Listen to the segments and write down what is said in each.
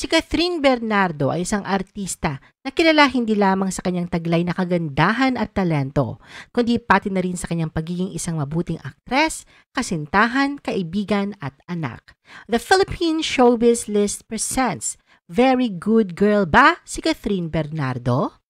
Si Catherine Bernardo ay isang artista na kilala hindi lamang sa kanyang taglay na kagandahan at talento, kundi pati na rin sa kanyang pagiging isang mabuting aktres, kasintahan, kaibigan at anak. The Philippine Showbiz List presents Very Good Girl ba si Catherine Bernardo?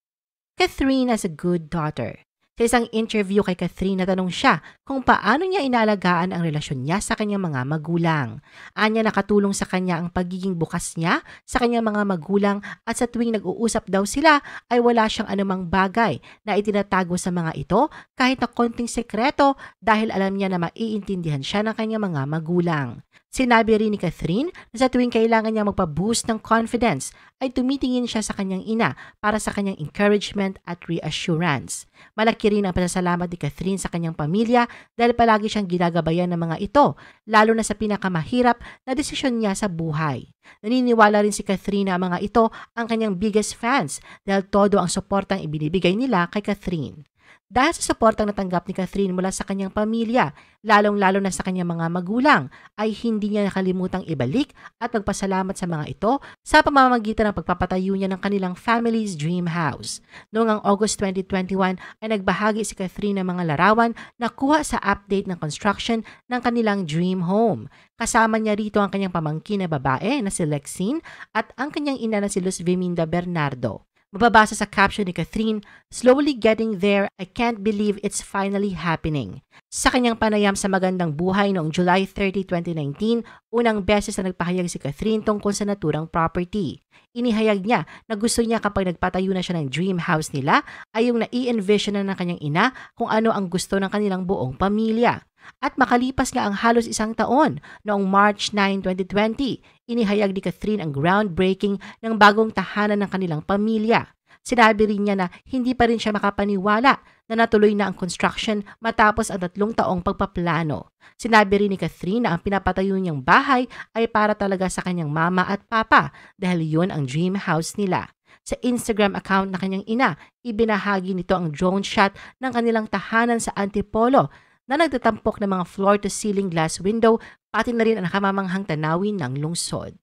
Catherine as a good daughter. Sa isang interview kay Catherine, natanong siya kung paano niya inaalagaan ang relasyon niya sa kanyang mga magulang. Anya nakatulong sa kanya ang pagiging bukas niya sa kanyang mga magulang at sa tuwing nag-uusap daw sila ay wala siyang anumang bagay na itinatago sa mga ito kahit na konting sekreto dahil alam niya na maiintindihan siya ng kanyang mga magulang. Sinabi rin ni Catherine na sa tuwing kailangan niya magpa-boost ng confidence ay tumitingin siya sa kanyang ina para sa kanyang encouragement at reassurance. Malaki rin ang pasasalamat ni Catherine sa kanyang pamilya dahil palagi siyang ginagabayan ng mga ito, lalo na sa pinakamahirap na desisyon niya sa buhay. Naniniwala rin si Catherine na ang mga ito ang kanyang biggest fans dahil todo ang suportang ibinibigay nila kay Catherine. Dahil sa suportang natanggap ni Catherine mula sa kanyang pamilya, lalong-lalo na sa kanyang mga magulang, ay hindi niya nakalimutang ibalik at magpasalamat sa mga ito sa pamamagitan ng pagpapatayo niya ng kanilang family's dream house. Noong ang August 2021 ay nagbahagi si Catherine ng mga larawan na kuha sa update ng construction ng kanilang dream home. Kasama niya rito ang kanyang pamangkin na babae na si Lexine at ang kanyang ina na si Luz Viminda Bernardo. Mababasa sa caption ni Catherine, Slowly getting there, I can't believe it's finally happening. Sa kanyang panayam sa magandang buhay noong July 30, 2019, unang beses na nagpahayag si Catherine tungkol sa naturang property. Inihayag niya na gusto niya kapag nagpatayo na siya ng dream house nila ay yung nai-envision na ng kanyang ina kung ano ang gusto ng kanilang buong pamilya. At makalipas nga ang halos isang taon, noong March 9, 2020, inihayag ni Catherine ang groundbreaking ng bagong tahanan ng kanilang pamilya. Sinabi rin niya na hindi pa rin siya makapaniwala na natuloy na ang construction matapos ang tatlong taong pagpaplano. Sinabi rin ni Catherine na ang pinapatayo niyang bahay ay para talaga sa kanyang mama at papa dahil yun ang dream house nila. Sa Instagram account na kanyang ina, ibinahagi nito ang drone shot ng kanilang tahanan sa Antipolo na nagtatampok ng mga floor-to-ceiling glass window pati na rin ang nakamamanghang tanawin ng lungsod.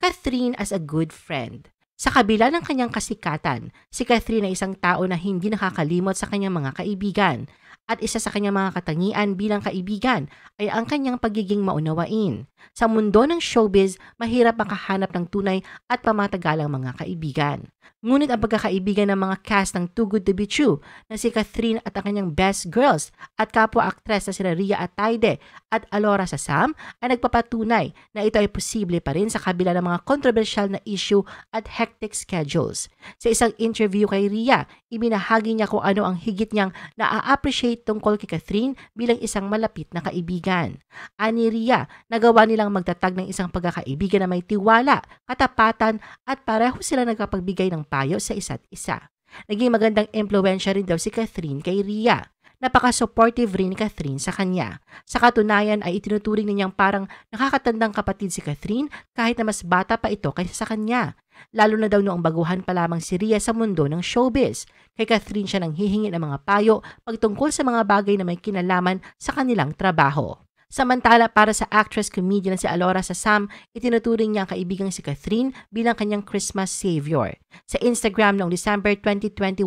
Catherine as a good friend. Sa kabila ng kanyang kasikatan, si Catherine ay isang tao na hindi nakakalimot sa kanyang mga kaibigan at isa sa kanyang mga katangian bilang kaibigan ay ang kanyang pagiging maunawain. Sa mundo ng showbiz, mahirap makahanap ng tunay at pamatagalang mga kaibigan. Ngunit ang pagkakaibigan ng mga cast ng Too Good To Be True na si Catherine at ang kanyang best girls at kapwa-aktres na sila Ria Atayde at Alora Sasam ay nagpapatunay na ito ay posible pa rin sa kabila ng mga controversial na issue at hectic schedules. Sa isang interview kay Ria, ibinahagi niya kung ano ang higit niyang naa-appreciate tungkol kay Catherine bilang isang malapit na kaibigan. Ani Ria, nagawa nilang magtatag ng isang pagkakaibigan na may tiwala, katapatan at pareho sila nagkapagbigay ng payo sa isa't isa. Naging magandang impluensya rin daw si Catherine kay Ria. Napaka-supportive rin ni Catherine sa kanya. Sa katunayan ay itinuturing niyang parang nakakatandang kapatid si Catherine kahit na mas bata pa ito kaysa sa kanya. Lalo na daw noong baguhan pa lamang si Ria sa mundo ng showbiz. Kay Catherine siya nang hihingi ng mga payo pagtungkol sa mga bagay na may kinalaman sa kanilang trabaho. Samantala para sa actress-comedian si Alora Sasam, itinuturing niya ang kaibigang si Catherine bilang kanyang Christmas savior. Sa Instagram noong December 2021,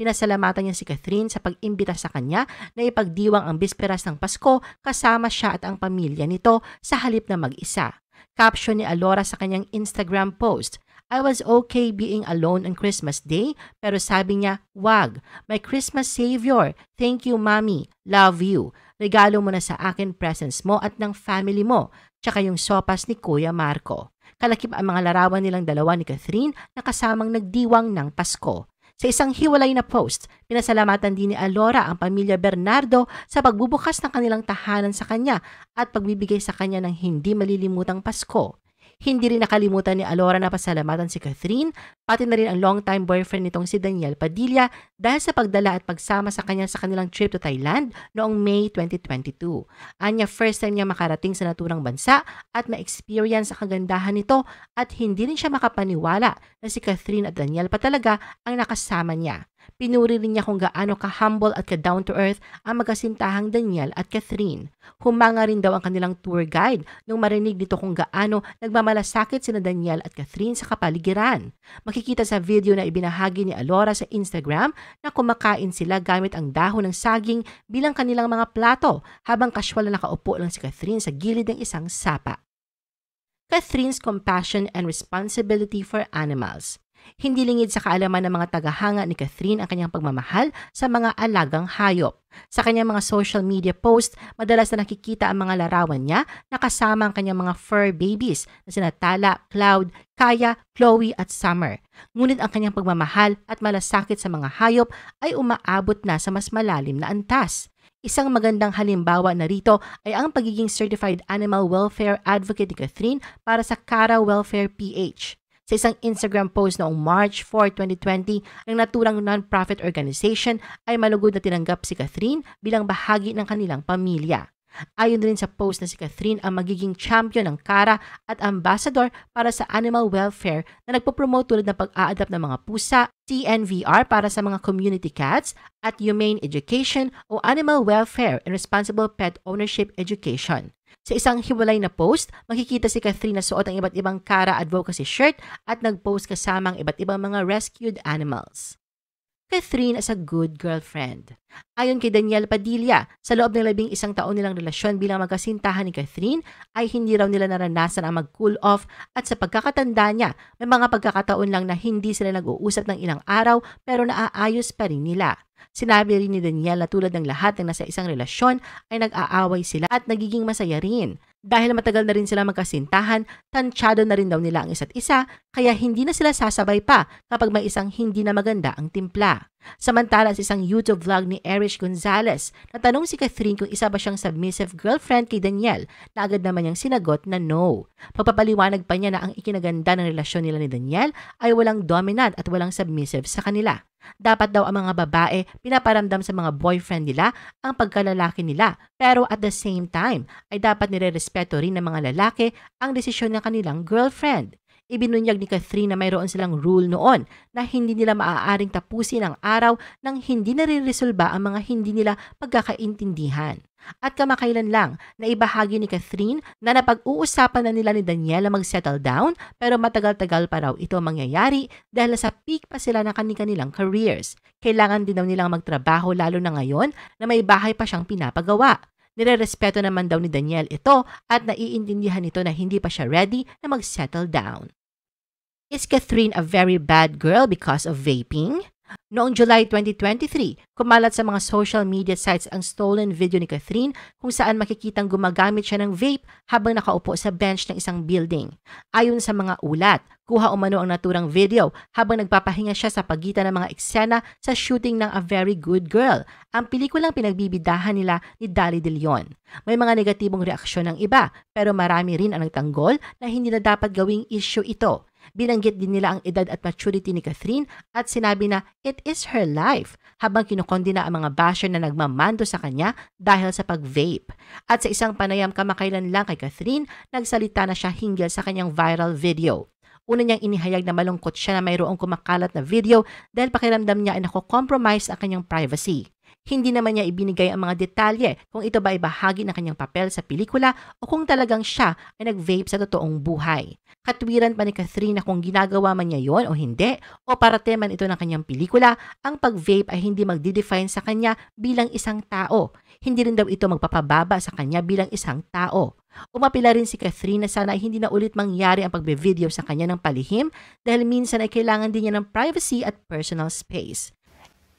pinasalamatan niya si Catherine sa pag-imbita sa kanya na ipagdiwang ang bisperas ng Pasko kasama siya at ang pamilya nito sa halip na mag-isa. Caption ni Alora sa kanyang Instagram post, I was okay being alone on Christmas Day, pero sabi niya, wag, my Christmas savior, thank you mommy, love you regalo mo na sa akin presence mo at ng family mo, tsaka yung sopas ni Kuya Marco. Kalakip ang mga larawan nilang dalawa ni Catherine na kasamang nagdiwang ng Pasko. Sa isang hiwalay na post, pinasalamatan din ni Alora ang pamilya Bernardo sa pagbubukas ng kanilang tahanan sa kanya at pagbibigay sa kanya ng hindi malilimutang Pasko. Hindi rin nakalimutan ni Alora na pasalamatan si Catherine, pati na rin ang long-time boyfriend nitong si Daniel Padilla dahil sa pagdala at pagsama sa kanya sa kanilang trip to Thailand noong May 2022. Anya first time niya makarating sa naturang bansa at ma experience ang kagandahan nito at hindi rin siya makapaniwala na si Catherine at Daniel pa talaga ang nakasama niya. Pinuri rin niya kung gaano ka-humble at ka-down to earth ang magkasintahang Daniel at Catherine. Humanga rin daw ang kanilang tour guide nung marinig nito kung gaano nagmamalasakit sina Daniel at Catherine sa kapaligiran. Makikita sa video na ibinahagi ni Alora sa Instagram na kumakain sila gamit ang dahon ng saging bilang kanilang mga plato habang kasyual na nakaupo lang si Catherine sa gilid ng isang sapa. Catherine's compassion and responsibility for animals. Hindi lingid sa kaalaman ng mga tagahanga ni Catherine ang kanyang pagmamahal sa mga alagang hayop. Sa kanyang mga social media post, madalas na nakikita ang mga larawan niya na kasama ang kanyang mga fur babies na sina Tala, Cloud, Kaya, Chloe at Summer. Ngunit ang kanyang pagmamahal at malasakit sa mga hayop ay umaabot na sa mas malalim na antas. Isang magandang halimbawa na rito ay ang pagiging Certified Animal Welfare Advocate ni Catherine para sa Cara Welfare PH. Sa isang Instagram post noong March 4, 2020, ang naturang non-profit organization ay malugod na tinanggap si Catherine bilang bahagi ng kanilang pamilya. Ayon rin sa post na si Catherine ang magiging champion ng Kara at ambassador para sa animal welfare na nagpo-promote tulad ng pag-aadapt ng mga pusa, CNVR para sa mga community cats, at humane education o animal welfare and responsible pet ownership education. Sa isang hiwalay na post, makikita si Catherine na suot ang iba't ibang Kara Advocacy shirt at nag-post kasama ang iba't ibang mga rescued animals. Catherine as a good girlfriend. Ayon kay Daniel Padilla, sa loob ng labing isang taon nilang relasyon bilang magkasintahan ni Catherine ay hindi raw nila naranasan ang mag-cool off at sa pagkakatanda niya, may mga pagkakataon lang na hindi sila nag-uusap ng ilang araw pero naaayos pa rin nila. Sinabi rin ni Daniel na tulad ng lahat ng nasa isang relasyon ay nag-aaway sila at nagiging masaya rin. Dahil matagal na rin sila magkasintahan, tansyado na rin daw nila ang isa't isa, kaya hindi na sila sasabay pa kapag may isang hindi na maganda ang timpla. Samantala sa isang YouTube vlog ni Erich Gonzalez, natanong si Catherine kung isa ba siyang submissive girlfriend kay Daniel na agad naman niyang sinagot na no. Pagpapaliwanag pa niya na ang ikinaganda ng relasyon nila ni Daniel ay walang dominant at walang submissive sa kanila. Dapat daw ang mga babae pinaparamdam sa mga boyfriend nila ang pagkalalaki nila pero at the same time ay dapat nirerespeto rin ng mga lalaki ang desisyon ng kanilang girlfriend. Ibinunyag ni Catherine na mayroon silang rule noon na hindi nila maaaring tapusin ang araw nang hindi nare-resolba ang mga hindi nila pagkakaintindihan. At kamakailan lang, naibahagi ni Catherine na napag-uusapan na nila ni Daniel Daniela mag-settle down pero matagal-tagal pa raw ito mangyayari dahil sa peak pa sila ng kanilang careers. Kailangan din daw nilang magtrabaho lalo na ngayon na may bahay pa siyang pinapagawa. Nirerespeto naman daw ni Daniel ito at naiintindihan nito na hindi pa siya ready na mag-settle down. Is Catherine a very bad girl because of vaping? Noong July 2023, kumalat sa mga social media sites ang stolen video ni Catherine kung saan makikitang gumagamit siya ng vape habang nakaupo sa bench ng isang building. Ayon sa mga ulat, kuha umano ang naturang video habang nagpapahinga siya sa pagitan ng mga eksena sa shooting ng A Very Good Girl, ang pelikulang pinagbibidahan nila ni Dali De Leon. May mga negatibong reaksyon ng iba pero marami rin ang nagtanggol na hindi na dapat gawing issue ito Binanggit din nila ang edad at maturity ni Catherine at sinabi na it is her life habang kinukondina ang mga basher na nagmamando sa kanya dahil sa pag-vape. At sa isang panayam kamakailan lang kay Catherine, nagsalita na siya hinggil sa kanyang viral video. Una niyang inihayag na malungkot siya na mayroong kumakalat na video dahil pakiramdam niya ay nako-compromise ang kanyang privacy. Hindi naman niya ibinigay ang mga detalye kung ito ba ay bahagi ng kanyang papel sa pelikula o kung talagang siya ay nag-vape sa totoong buhay. Katwiran pa ni Catherine na kung ginagawa man niya yon o hindi o para teman ito ng kanyang pelikula, ang pag-vape ay hindi magde-define sa kanya bilang isang tao. Hindi rin daw ito magpapababa sa kanya bilang isang tao. Umapila rin si Catherine na sana ay hindi na ulit mangyari ang pagbe-video sa kanya ng palihim dahil minsan ay kailangan din niya ng privacy at personal space.